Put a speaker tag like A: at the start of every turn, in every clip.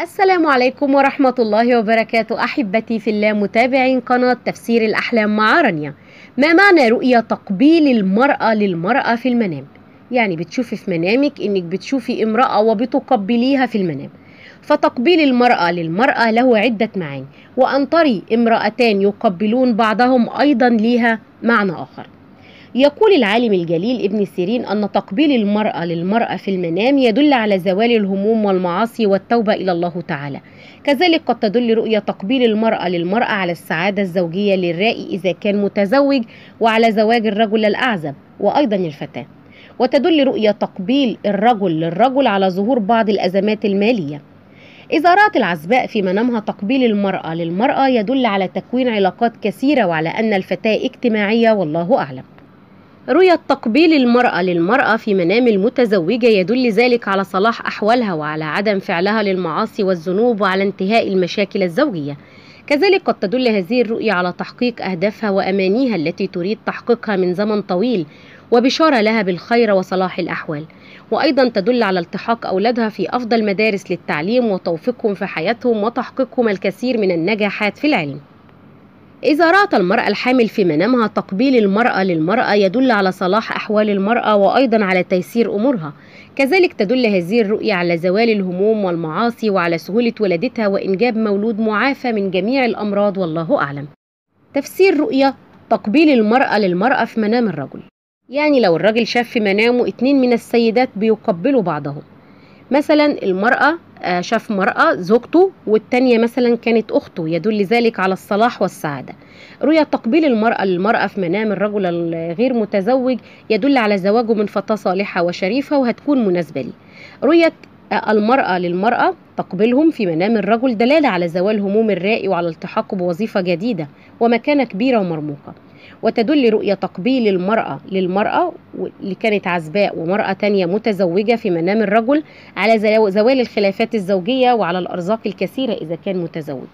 A: السلام عليكم ورحمة الله وبركاته أحبتي في الله متابعين قناة تفسير الأحلام مع رانيا ما معنى رؤية تقبيل المرأة للمرأة في المنام يعني بتشوفي في منامك إنك بتشوفي امرأة وبتقبليها في المنام فتقبيل المرأة للمرأة له عدة معاني وأن تري امرأتان يقبلون بعضهم أيضا ليها معنى آخر يقول العالم الجليل ابن سيرين أن تقبيل المرأة للمرأة في المنام يدل على زوال الهموم والمعاصي والتوبة إلى الله تعالى كذلك قد تدل رؤية تقبيل المرأة للمرأة على السعادة الزوجية للرائي إذا كان متزوج وعلى زواج الرجل الأعزب وأيضا الفتاة وتدل رؤية تقبيل الرجل للرجل على ظهور بعض الأزمات المالية إذا رأت العزباء في منامها تقبيل المرأة للمرأة يدل على تكوين علاقات كثيرة وعلى أن الفتاة اجتماعية والله أعلم رؤية تقبيل المرأة للمرأة في منام المتزوجة يدل ذلك على صلاح أحوالها وعلى عدم فعلها للمعاصي والذنوب وعلى انتهاء المشاكل الزوجية كذلك قد تدل هذه الرؤية على تحقيق أهدافها وأمانيها التي تريد تحقيقها من زمن طويل وبشارة لها بالخير وصلاح الأحوال وأيضا تدل على التحاق أولادها في أفضل مدارس للتعليم وتوفيقهم في حياتهم وتحقيقهم الكثير من النجاحات في العلم إذا رأت المرأة الحامل في منامها تقبيل المرأة للمرأة يدل على صلاح أحوال المرأة وأيضا على تيسير أمورها كذلك تدل هذه الرؤية على زوال الهموم والمعاصي وعلى سهولة ولادتها وإنجاب مولود معافى من جميع الأمراض والله أعلم تفسير رؤية تقبيل المرأة للمرأة في منام الرجل يعني لو الرجل شاف في منامه اتنين من السيدات بيقبلوا بعضهم مثلا المرأة آه، شاف مرأة زوجته والتانية مثلا كانت أخته يدل ذلك على الصلاح والسعادة رؤية تقبيل المرأة للمرأة في منام الرجل الغير متزوج يدل على زواجه من فتاة صالحة وشريفة وهتكون مناسبة لي رؤية آه، المرأة للمرأة تقبلهم في منام الرجل دلالة على زوال هموم الرأي وعلى التحاق بوظيفة جديدة ومكانة كبيرة ومرموقة وتدل رؤية تقبيل المرأة للمرأة اللي كانت عزباء ومرأة تانية متزوجة في منام الرجل على زوال الخلافات الزوجية وعلى الأرزاق الكثيرة إذا كان متزوج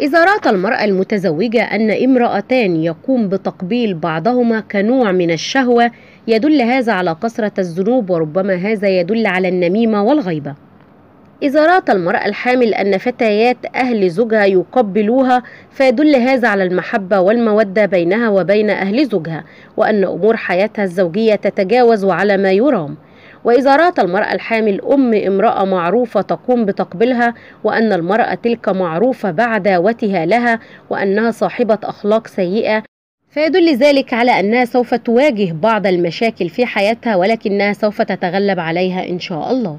A: إذا رأت المرأة المتزوجة أن امرأتان يقوم بتقبيل بعضهما كنوع من الشهوة يدل هذا على كثرة الذنوب وربما هذا يدل على النميمة والغيبة إذا رأت المرأة الحامل أن فتيات أهل زوجها يقبلوها فيدل هذا على المحبة والمودة بينها وبين أهل زوجها وأن أمور حياتها الزوجية تتجاوز على ما يرام وإذا رأت المرأة الحامل أم امرأة معروفة تقوم بتقبلها وأن المرأة تلك معروفة بعداوتها لها وأنها صاحبة أخلاق سيئة فيدل ذلك على أنها سوف تواجه بعض المشاكل في حياتها ولكنها سوف تتغلب عليها إن شاء الله